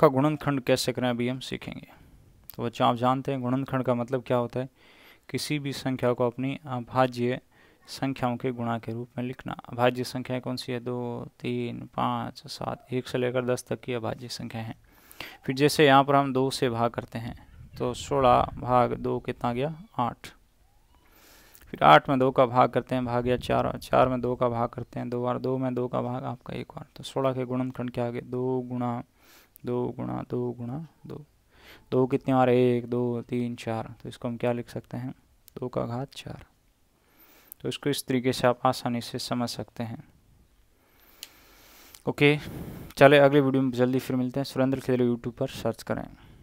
का गुणनखंड कैसे करें अभी हम सीखेंगे तो बच्चों आप जानते हैं गुणनखंड का मतलब क्या होता है किसी भी संख्या को अपनी अभाज्य संख्याओं के गुणा के रूप में लिखना अभाज्य संख्या कौन सी है दो तीन पाँच सात एक से लेकर दस तक की अभाज्य संख्या है फिर जैसे यहाँ पर हम दो से भाग करते हैं तो सोलह भाग दो कितना गया आठ फिर आठ में दो का भाग करते हैं भाग या चार चार में दो का भाग करते हैं दो बार दो में दो का भाग आपका एक बार तो सोलह के गुणनखंड क्या आगे दो गुणा दो गुणा दो गुणा दो दो कितने आ रहे एक दो तीन चार तो इसको हम क्या लिख सकते हैं दो का घात चार तो इसको इस तरीके से आप आसानी से समझ सकते हैं ओके चले अगले वीडियो में जल्दी फिर मिलते हैं सुरेंद्र खेल यूट्यूब पर सर्च करें